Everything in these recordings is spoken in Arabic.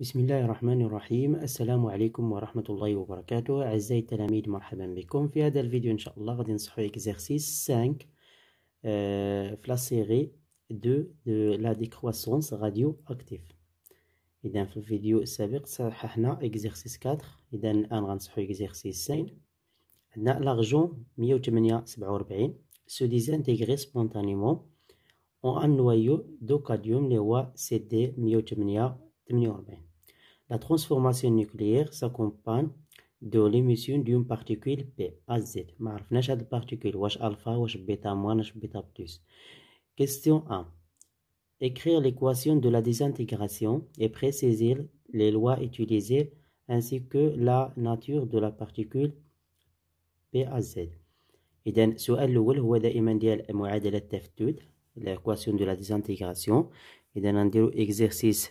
بسم الله الرحمن الرحيم السلام عليكم ورحمة الله وبركاته أعزائي التلاميذ مرحبا بكم في هذا الفيديو إن شاء الله غادي نصحو إكزارسيس 5 في لا دو دو لا ديكواسونس راديو أكتيف إذا في الفيديو السابق صححنا إكزارسيس 4 إذا الآن غنصحو إكزارسيس 5 عندنا لاغجون 148 سو ديزانتيغري سبونتانيمون أون أن نوايو دو كاديوم لي هو سي دي تمنيه La transformation nucléaire s'accompagne de l'émission d'une particule P, AZ. z. particule, واش alpha, واش beta moins, واش beta plus. Question 1. Écrire l'équation de la désintégration et préciser les lois utilisées ainsi que la nature de la particule PAZ. z السؤال الأول هو دائما ديال معادلة التفتت l'équation de la désintégration. إذا نديرو exercice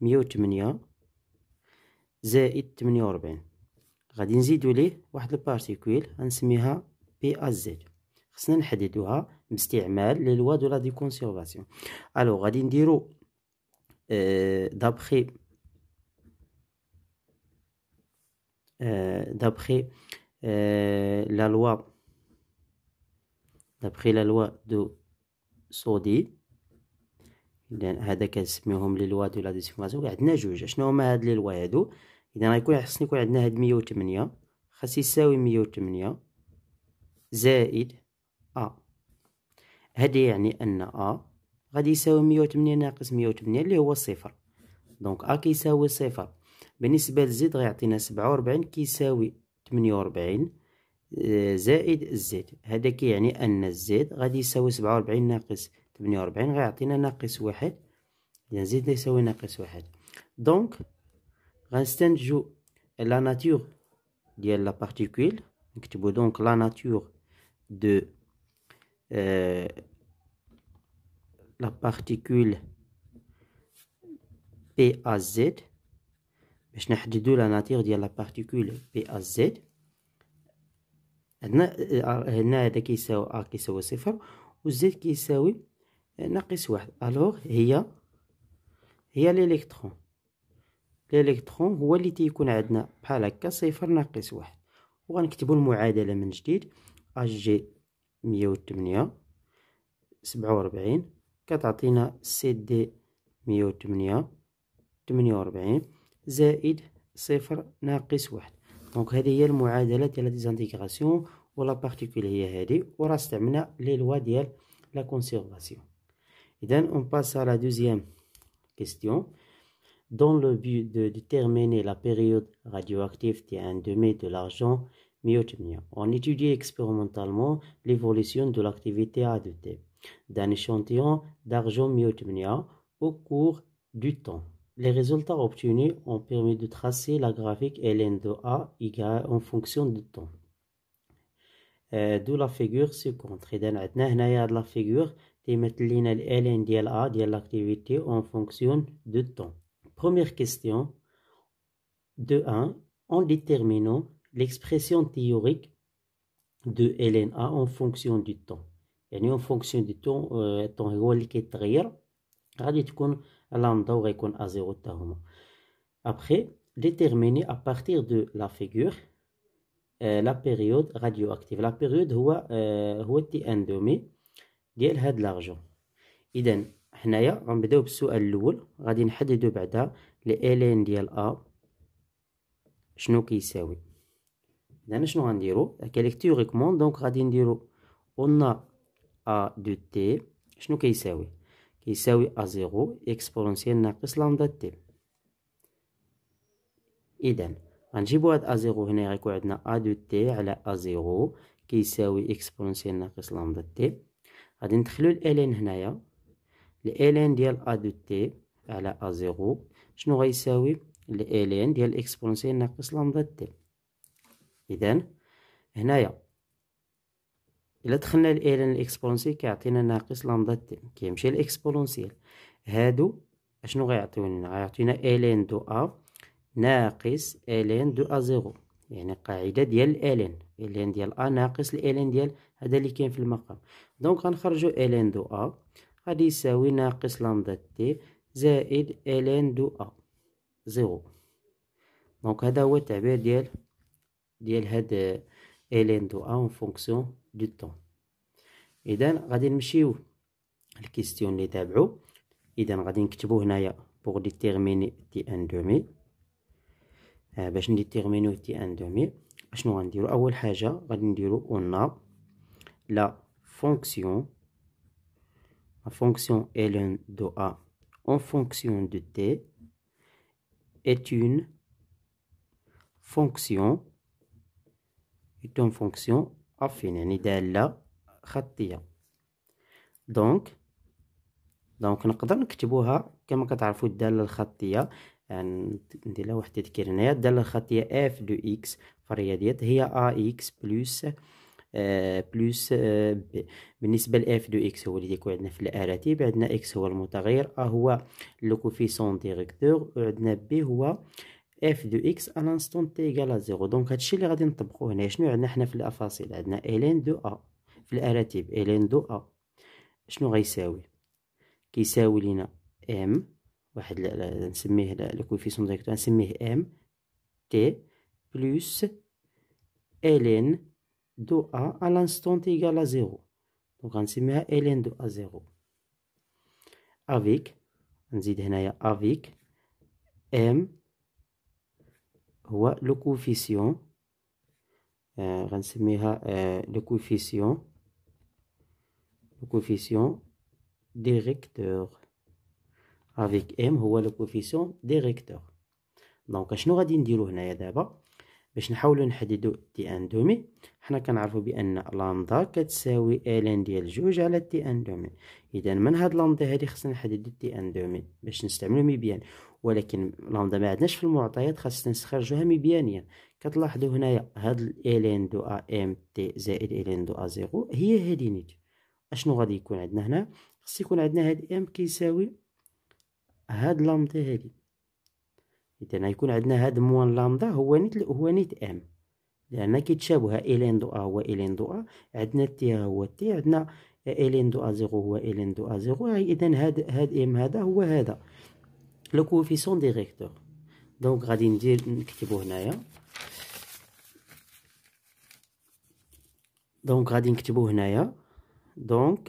مية وتمنية زائد تمنية وربعين غادي نزيدو ليه واحد البارتيكول غنسميها بي ا زد خصنا نحددوها باستعمال لي لوا دو لا كونسيرفاسيون الو غادي نديرو آه، دابخي آه، دابخي آه، لا لوا دابخي لا لوا دو سودي لان هذا كنسميوهم لي لوا دو لا ديسينفورماسيون عندنا جوج شنو هما هاد لي لوا هادو اذا غيكون خصني يكون عندنا هاد 108 خاص يساوي 108 زائد ا هادي يعني ان ا غادي يساوي 108 ناقص 108 اللي هو صفر دونك ا كيساوي صفر بالنسبه للزيد غيعطينا 47 كيساوي 48 آه، زائد الزيد هذا كيعني ان الزيد غادي يساوي 47 ناقص تمنية وربعين غيعطينا ناقص واحد إذا زيد يساوي ناقص واحد دونك غنستنتجو لا ناتور ديال لا بارتيكول نكتبو دونك لا ناتور دو بارتيكول بي ا زيد باش نحددو لا ناتير ديال لا بارتيكول PAZ هنا هنا هذا كيساوي ا آه، كيساوي صفر و كيساوي ناقص واحد الوغ هي هي الالكترون الالكترون هو اللي تيكون عندنا بحال هكا صفر ناقص واحد وغنكتبو المعادله من جديد اش جي 108 47 كتعطينا سي دي 108 48 زائد صفر ناقص واحد دونك هذه هي المعادله ديال هذه و ولا بارتيكول هي هذه وراه استعملنا لي لوا ديال لا كونسيرفاسيون Then, on passe à la deuxième question. Dans le but de déterminer la période radioactive de demi de l'argent on étudie expérimentalement l'évolution de l'activité de A T d'un échantillon d'argent myotimia au cours du temps. Les résultats obtenus ont permis de tracer la graphique ln de A en fonction du temps. Euh, D'où la figure suivante. Et la figure, et mettre ln lignes A l'activité en fonction du temps. Première question. De un, en déterminant l'expression théorique de ln A en fonction du temps. En fonction du temps, le euh, temps est égal à La période est à zéro. Après, déterminer à partir de la figure euh, la période radioactive. La période est un demi. ديال هاد لارجون اذا حنايا غنبداو بالسؤال الاول غادي نحددو بعدا لي الين ديال ا شنو كيساوي اذا شنو غنديرو كاليكتوريكمون دونك غادي نديرو اون ا دو تي شنو كيساوي كيساوي ا زيرو اكسبونسييل ناقص لامدا تي اذا غنجيبو هاد ا زيرو هنا غيكون عندنا ا دو تي على ا زيرو كيساوي اكسبونسيال ناقص لامدا تي غادي ندخلو الالين هنايا الالين ديال ا دو تي على ا زيرو شنو غيساوي الالين ديال اكسبونسيال ناقص لامدا تي اذا هنايا الا دخلنا الالين الاكسبونسيال كيعطينا ناقص لامدا تي كيمشي الاكسبونسيال هادو اشنو غيعطيونا غيعطينا الين دو ا ناقص الين دو ا زيرو يعني قاعده ديال الالين الين ديال ا ناقص الالين ديال هذا اللي كاين في المقام دونك غنخرجو ln دو ا غادي يساوي ناقص لامدا تي زائد ln دو ا زيرو دونك هذا هو التعبير ديال ديال هاد ln دو ا اون فونكسيون دو طون اذا غادي نمشيو الكيستيون اللي تابعو اذا غادي نكتبو هنايا بوغ ديتيرميني تي ان دومي باش نديتيرمينيو تي ان دومي اشنو غنديرو اول حاجه غادي نديرو اون la fonction, la fonction ln de A en fonction de t est une fonction est une fonction affine يعني دالة خطية دونك دونك نقدر نكتبوها كما كتعرفوا الدالة الخطية ندير لها واحد التذكير هنايا الدالة الخطية اف دو اكس في الرياضيات هي ا اكس بلس آه، بلس آه، بالنسبة ل اف دو اكس هو اللي يكون عندنا في الاراتيب عندنا اكس هو المتغير ا هو لو كوفيسون ديريكتور عندنا بي هو اف دو اكس ان انستون تي ايكال زيرو دونك هادشي اللي غادي نطبقو هنا شنو عندنا حنا في الافاصيل عندنا الين دو ا في الاراتيب الين دو ا شنو غيساوي كيساوي لينا ام واحد نسميه لو كوفيسيون ديريكتور نسميه ام تي بلس الين دو a à l'instant égal à 0. Donc غنسميها ln de à 0 avec نزيد هنايا avec m هو لو كوفيسيون آه غنسميها آه لو كوفيسيون لو كوفيسيون ديريكتور avec m هو لو كوفيسيون ديريكتور دونك شنو غادي نديرو هنايا دابا باش نحاولو نحددو تي ان دومي حنا كنعرفو بان لامدا كتساوي الان ديال جوج على تي ان دومي اذا من هاد لامدا هادي خصنا نحددو تي ان دومي باش نستعملو مبيان ولكن لامدا ما عندناش في المعطيات خاصنا نستخرجوها مبيانيا كتلاحظوا هنايا هاد ان دو ا ام تي زائد ان دو ا زيرو هي هادي نيت اشنو غادي يكون عندنا هنا خص يكون عندنا هاد ام كيساوي هاد لامدا هادي اذا غيكون عندنا هاد موان لامدا هو نيت هو نيت ام لان كيتشابه الين دو ا هو الين دو ا عندنا تي هو تي عندنا الين دو ا زيرو هو الين دو ا زيرو اذا هاد هاد ام هذا هو هذا لو كوفيسيون ديريكتور دونك غادي ندير نكتبو هنايا دونك غادي نكتبو هنايا دونك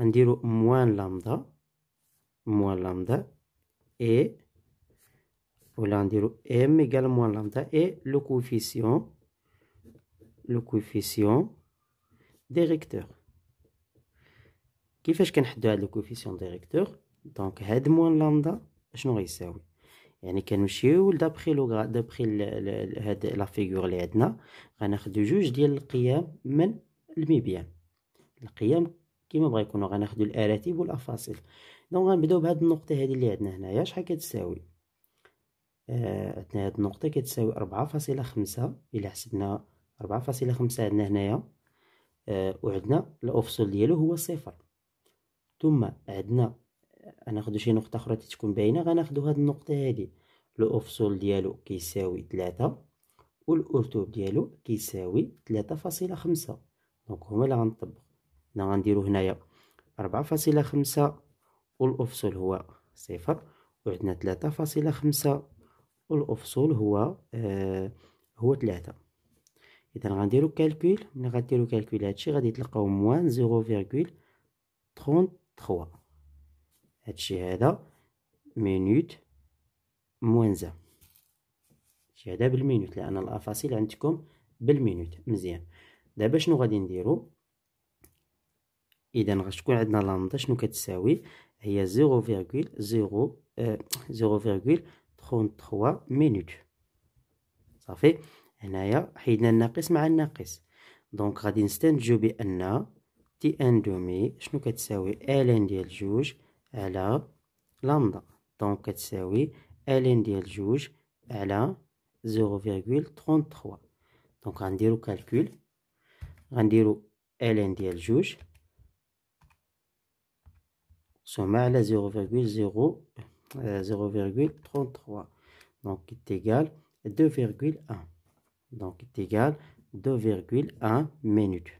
غنديرو موان لامدا موان لامدا اي ولا نديرو ام ايكال موان لامدا اي لو كوفيسيون لو كوفيسيون ديريكتور كيفاش كنحدو هاد لو كوفيسيون ديريكتور دونك هاد موان لامدا شنو غيساوي يعني كنمشيو لدابخي لو دابخي هاد لا فيغور لي عندنا غناخدو جوج ديال القيم من الميبيان القيم كيما بغا يكونو غناخدو الاراتيب والافاصيل دونك غنبداو بهاد النقطه هادي اللي عندنا هنايا شحال كتساوي عندنا آه، هاد النقطة كتساوي أربعة فاصلة خمسة إلا حسبنا أربعة فاصلة خمسة عندنا هنايا آه، وعندنا الأوفسول ديالو هو صفر ثم عندنا آه، غناخدو شي نقطة أخرى تتكون باينة غناخدو هاد النقطة هادي الأوفسول ديالو كيساوي تلاتة والأرتوب ديالو كيساوي تلاتة فاصلة خمسة دونك هما لي غنطبق هنا غنديرو هنايا أربعة فاصلة خمسة والأوفسول هو صفر وعندنا تلاتة فاصلة خمسة والأفصول هو آه هو ثلاثة إذا غنديرو كالكول ملي غديرو كالكول هادشي غادي تلقاو موان زيرو فيغكول تخون تخوا هادشي هذا مينوت موان زا هادشي هدا بالمينوت لأن الأفاصيل عندكم بالمينوت مزيان دابا شنو غادي نديرو اذا غتكون عندنا لامدا شنو كتساوي هي زيرو فيغكول زيرو آه، زيرو فيغكول 33 مينوت صافي هنايا حيدنا الناقص مع الناقص دونك غادي نستنتجو بان تي ان دومي شنو كتساوي ال ان ديال جوج على لامدا دونك كتساوي ال ان ديال جوج على 0.33 دونك غنديرو كالكول غنديرو ال ان ديال جوج سوما على 0.0 0,33. Euh, Donc, il est égal 2,1. Donc, il est égal 2,1 minutes.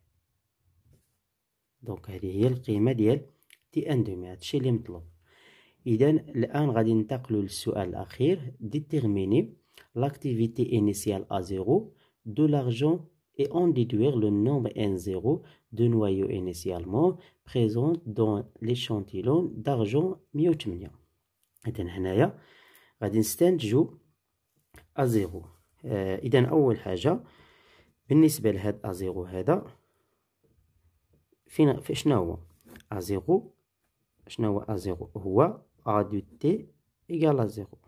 est هذه هي القيمه ديال تي ان دومي هادشي اللي مطلوب اذا الان غادي ننتقلوا للسؤال الاخير ديتيرميني l'activité initiale à zéro de l'argent et en déduire le nombre N0 de noyaux initialement présents dans l'échantillon d'argent myotomnia. اذا هنايا غادي نستنتجو ازيرو آه اذا اول حاجه بالنسبه لهاد ازيرو هذا فين شنو هو ازيرو شنو هو ازيرو هو ا دو تي ايكال ازيرو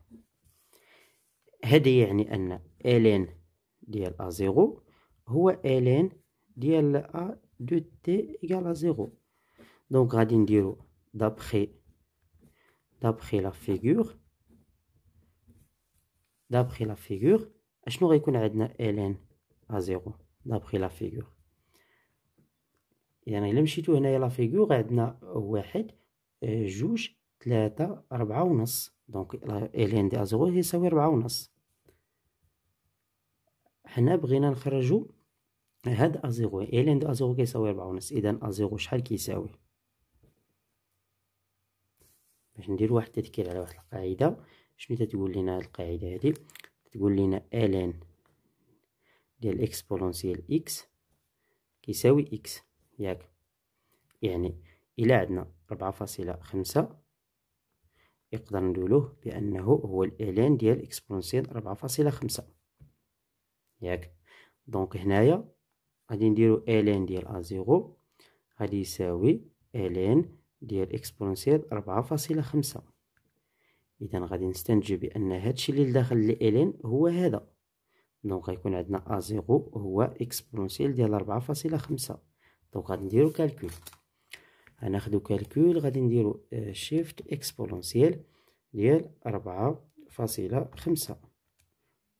هذا يعني ان الين ديال ازيرو هو الين ديال ا دو تي ايكال ازيرو دونك غادي نديرو دابخي دابخي لا فيغور دابخي لا فيغور اشنو غيكون عندنا ان ا زيرو d'après la يعني الا مشيتو هنايا لا فيغور عندنا واحد جوج ثلاثة ربعة ونص دونك ان دي ا زيرو يساوي أربعة ونص حنا بغينا نخرجو هاد ا زيرو ان دي ا زيرو كيساوي ربعة ونص اذا ا زيرو شحال كيساوي باش ندير واحد التذكير على واحد القاعده شنو تتقول لنا هاد القاعده هادي تقول لنا ln ديال اكسبونونسيال اكس كيساوي اكس ياك يعني الى عندنا ربعة فاصلة خمسة يقدر ندولوه بانه هو الالين ديال اكسبونسييل ربعة فاصلة خمسة ياك دونك هنايا غادي نديرو الين ديال ا0 غادي يساوي الين ديال اكسبونسيال ربعة فاصلة خمسة اذا غادي نستنتجو بان هادشي اللي لداخل لي الين هو هذا دونك غيكون عندنا أ زيرو هو اكسبونسيال ديال ربعة فاصلة خمسة دونك غادي نديرو كالكول غناخدو كالكول غادي نديرو آه، شيفت اكسبونسيال ديال ربعة فاصلة خمسة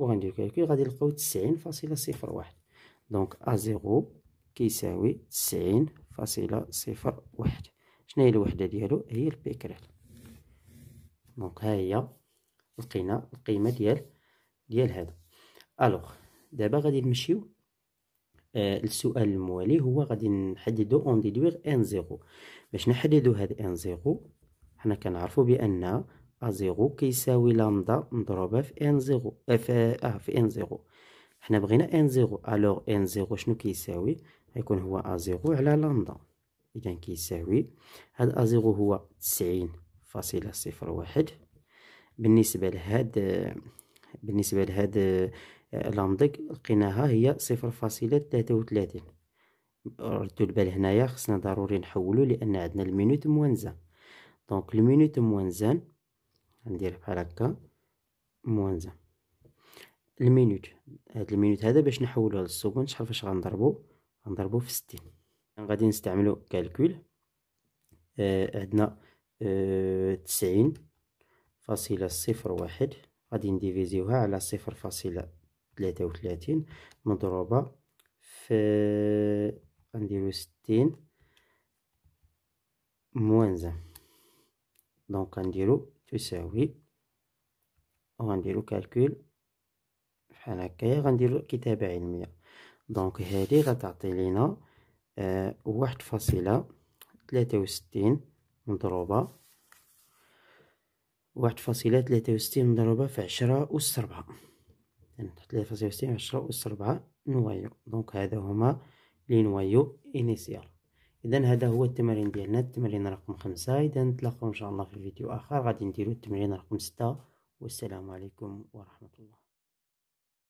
غنديرو كالكول غادي نلقاو تسعين فاصلة صفر واحد دونك أ زيرو كيساوي تسعين فاصلة صفر واحد شنو هي الوحده ديالو هي البيكريل دونك ها هي لقينا القيمه ديال ديال هذا الوغ دابا غادي نمشيو آه السؤال الموالي هو غادي نحددو اون ديدوير ان زيرو باش نحددو هاد ان زيرو حنا كنعرفو بان ا زيرو كيساوي لامدا مضروبه في ان آه، زيرو في اه في ان زيرو حنا بغينا ان زيرو الوغ ان زيرو شنو كيساوي غيكون هو ا زيرو على لامدا إذا كيساوي هاد أزيغو هو تسعين فاصلة صفر واحد بالنسبة لهاد بالنسبة لهاد آه، لامدك لقيناها هي صفر فاصلة تلاتة وتلاتين ردو البال هنايا خصنا ضروري نحولو لأن عندنا المينوت موانزة دونك المينوت موانزان غندير بحال هكا موانزة المينوت هاد المينوت هذا باش نحولو للسكون شحال فاش غنضربو غنضربو في ستين غادي نستعملو كالكول آه، عندنا آه، تسعين فاصلة صفر واحد غادي نديفيزيوها على صفر فاصلة تلاتة وتلاتين مضروبة في غنديرو ستين موان دونك غنديرو تساوي غنديرو كالكول بحال هكايا غنديرو كتابة علمية دونك هادي غتعطي لينا واحد فاصلة تلاتة وستين مضروبة واحد فاصلة تلاتة وستين مضروبة في عشرة أس ربعة يعني تلاتة فاصلة وستين عشرة أس ربعة نوايو دونك هذا هما لي نوايو إنيسيال إذا هذا هو التمرين ديالنا التمرين رقم خمسة إذا نتلاقاو إن شاء الله في فيديو آخر غادي نديرو التمرين رقم ستة والسلام عليكم ورحمة الله